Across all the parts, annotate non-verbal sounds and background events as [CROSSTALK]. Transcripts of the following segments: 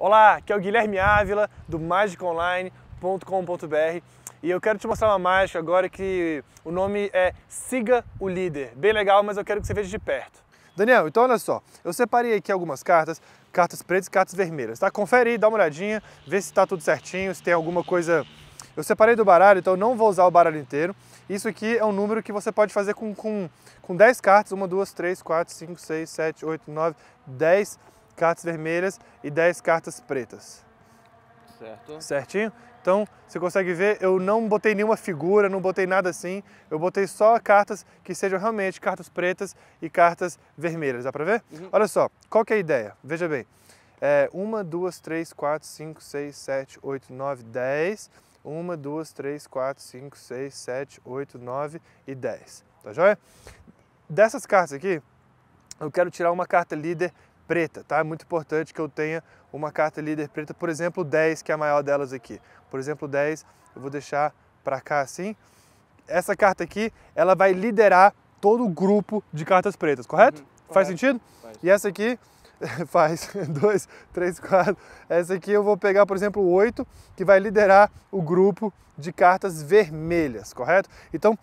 Olá, aqui é o Guilherme Ávila do magiconline.com.br e eu quero te mostrar uma mágica agora que o nome é Siga o Líder. Bem legal, mas eu quero que você veja de perto. Daniel, então olha só, eu separei aqui algumas cartas, cartas pretas e cartas vermelhas, tá? Confere aí, dá uma olhadinha, vê se tá tudo certinho, se tem alguma coisa... Eu separei do baralho, então eu não vou usar o baralho inteiro. Isso aqui é um número que você pode fazer com, com, com 10 cartas, 1, 2, 3, 4, 5, 6, 7, 8, 9, 10 cartas vermelhas e 10 cartas pretas. Certo. Certinho? Então, você consegue ver, eu não botei nenhuma figura, não botei nada assim. Eu botei só cartas que sejam realmente cartas pretas e cartas vermelhas. Dá pra ver? Uhum. Olha só, qual que é a ideia? Veja bem. É, uma, duas, três, quatro, cinco, seis, sete, oito, nove, dez. Uma, duas, três, quatro, cinco, seis, sete, oito, nove e dez. Tá joia? Dessas cartas aqui, eu quero tirar uma carta líder preta, tá? É muito importante que eu tenha uma carta líder preta, por exemplo, 10, que é a maior delas aqui. Por exemplo, 10, eu vou deixar para cá assim. Essa carta aqui, ela vai liderar todo o grupo de cartas pretas, correto? Uhum, correto. Faz sentido? Faz. E essa aqui [LAUGHS] faz 2, 3, 4. Essa aqui eu vou pegar, por exemplo, 8, que vai liderar o grupo de cartas vermelhas, correto? Então,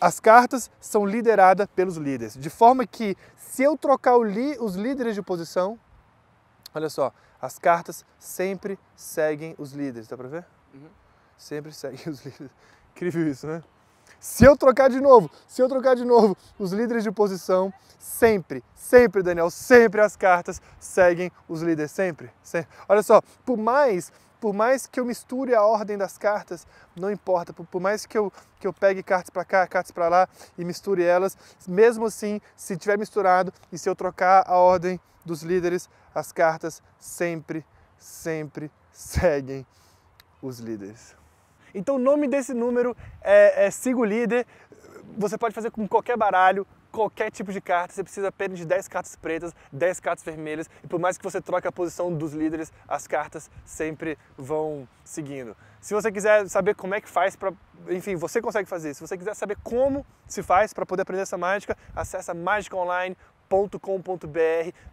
as cartas são lideradas pelos líderes, de forma que se eu trocar os líderes de posição, olha só, as cartas sempre seguem os líderes, dá pra ver? Uhum. Sempre seguem [LAUGHS] os líderes. Incrível isso, né? Se eu trocar de novo, se eu trocar de novo os líderes de posição, sempre, sempre, Daniel, sempre as cartas seguem os líderes, sempre. sempre. Olha só, por mais por mais que eu misture a ordem das cartas, não importa. Por, por mais que eu, que eu pegue cartas para cá, cartas para lá e misture elas, mesmo assim, se tiver misturado e se eu trocar a ordem dos líderes, as cartas sempre, sempre seguem os líderes. Então o nome desse número é, é Siga o Líder. Você pode fazer com qualquer baralho, qualquer tipo de carta, você precisa apenas de 10 cartas pretas, 10 cartas vermelhas, e por mais que você troque a posição dos líderes, as cartas sempre vão seguindo. Se você quiser saber como é que faz para, enfim, você consegue fazer. Se você quiser saber como se faz para poder aprender essa mágica, acessa mágicaonlinecombr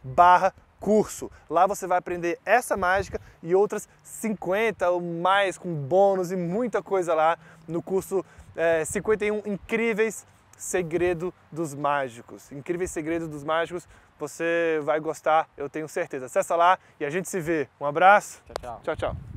barra curso. Lá você vai aprender essa mágica e outras 50 ou mais com bônus e muita coisa lá no curso é, eh, 51 incríveis Segredo dos Mágicos. Incrível Segredo dos Mágicos. Você vai gostar, eu tenho certeza. Acessa lá e a gente se vê. Um abraço. Tchau, tchau. tchau, tchau.